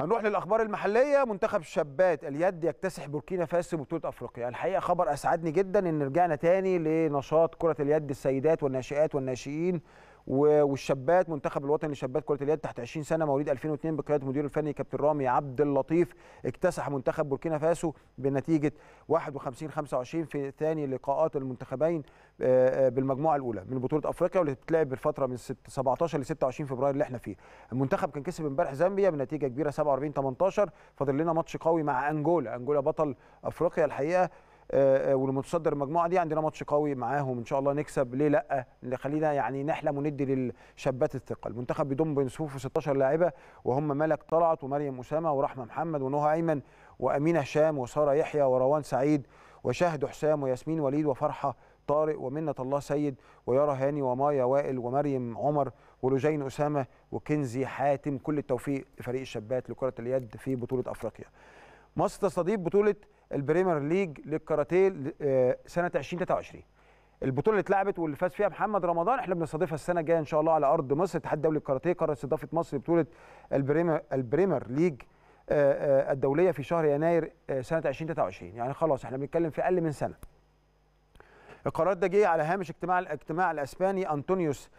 هنروح للاخبار المحليه منتخب شابات اليد يكتسح بوركينا فاسو بطوله افريقيا الحقيقه خبر اسعدني جدا ان رجعنا تاني لنشاط كره اليد السيدات والناشئات والناشئين والشابات منتخب الوطني لشابات كره اليد تحت 20 سنه مواليد 2002 بقياده المدير الفني كابتن رامي عبد اللطيف اكتسح منتخب بوركينا فاسو بنتيجه 51 25 في ثاني لقاءات المنتخبين آه، آه، بالمجموعه الاولى من بطوله افريقيا واللي بتتلعب بالفتره من 17 ل 26 فبراير اللي احنا فيه المنتخب كان كسب امبارح زامبيا بنتيجه كبيره 47 18 فاضل لنا ماتش قوي مع انجولا انجولا بطل افريقيا الحقيقه آه، آه، والمتصدر المجموعه دي عندنا ماتش قوي معاهم ان شاء الله نكسب ليه لا خلينا يعني نحلم وندي للشابات الثقه المنتخب بيضم بين صفوفه 16 لاعبه وهم ملك طلعت ومريم اسامه ورحمه محمد ونهى ايمن وامينه هشام وساره يحيى وروان سعيد وشهد حسام وياسمين وليد وفرحه طارق ومنة الله سيد ويارا هاني ومايا وائل ومريم عمر ولجين أسامة وكنزي حاتم كل التوفيق لفريق الشابات لكرة اليد في بطولة أفريقيا مصر تستضيف بطولة البريمير ليج للكاراتيه آه، سنه 2023 البطوله اللي اتلعبت واللي فاز فيها محمد رمضان احنا بنستضيفها السنه الجايه ان شاء الله على ارض مصر اتحاد دولي الكاراتيه قرر استضافه مصر لبطوله البريمير البريمير ليج آه، آه، الدوليه في شهر يناير سنه 2023 يعني خلاص احنا بنتكلم في اقل من سنه القرار ده جه على هامش اجتماع الاجتماع الاسباني انطونيوس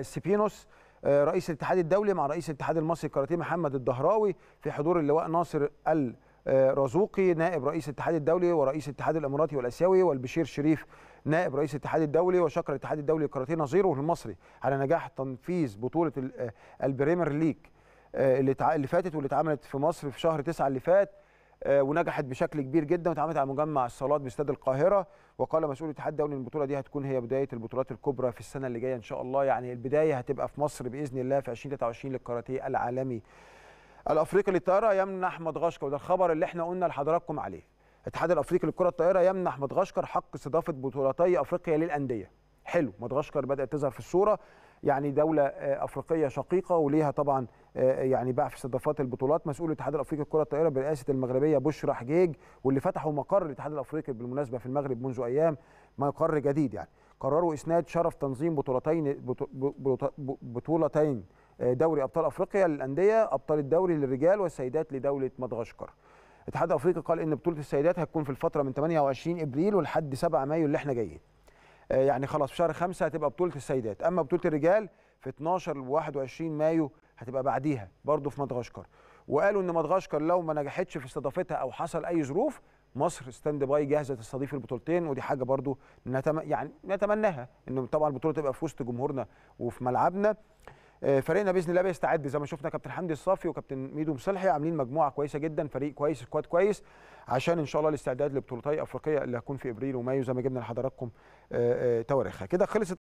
سيبينوس رئيس الاتحاد الدولي مع رئيس الاتحاد المصري الكاراتيه محمد الدهراوي في حضور اللواء ناصر ال رزوقي نائب رئيس الاتحاد الدولي ورئيس الاتحاد الاماراتي والاسيوي والبشير شريف نائب رئيس الاتحاد الدولي وشكر الاتحاد الدولي للكاراتيه نظيره المصري على نجاح تنفيذ بطوله آه، البريمير ليج آه، اللي فاتت واللي اتعملت في مصر في شهر 9 اللي فات آه، ونجحت بشكل كبير جدا واتعملت على مجمع الصالات باستاد القاهره وقال مسؤول الاتحاد الدولي ان البطوله دي هتكون هي بدايه البطولات الكبرى في السنه اللي جايه ان شاء الله يعني البدايه هتبقى في مصر باذن الله في 2023 للكاراتيه العالمي الافريقي للطائره يمنح مدغشقر وده الخبر اللي احنا قلنا لحضراتكم عليه الاتحاد الافريقي للكره الطائره يمنح مدغشقر حق استضافه بطولتي افريقيا للانديه حلو مدغشقر بدات تظهر في الصوره يعني دولة آه، أفريقية شقيقة وليها طبعا آه، آه، يعني باع في استضافات البطولات مسؤول الاتحاد الأفريقي للكرة الطائرة برئاسة المغربية بشرى حجيج واللي فتحوا مقر الاتحاد الأفريقي بالمناسبة في المغرب منذ أيام مقر جديد يعني قرروا إسناد شرف تنظيم بطولتين بطولتين دوري ابطال افريقيا للانديه ابطال الدوري للرجال والسيدات لدوله مدغشقر الاتحاد الافريقي قال ان بطوله السيدات هتكون في الفتره من 28 ابريل ولحد 7 مايو اللي احنا جايين آه، يعني خلاص في شهر 5 هتبقى بطوله السيدات اما بطوله الرجال في 12 و 21 مايو هتبقى بعديها برضه في مدغشقر وقالوا ان مدغشقر لو ما نجحتش في استضافتها او حصل اي ظروف مصر ستاند باي جاهزه تستضيف البطولتين ودي حاجه برضو نتم... يعني نتمناها ان طبعا البطوله تبقى في وسط جمهورنا وفي ملعبنا آه، فريقنا باذن الله بيستعد زي ما شفنا كابتن حمدي الصافي وكابتن ميدو مصلحي عاملين مجموعه كويسه جدا فريق كويس سكواد كويس عشان ان شاء الله الاستعداد لبطولتي افريقيه اللي هتكون في ابريل ومايو زي ما جبنا لحضراتكم آه، آه، تواريخها كده خلصت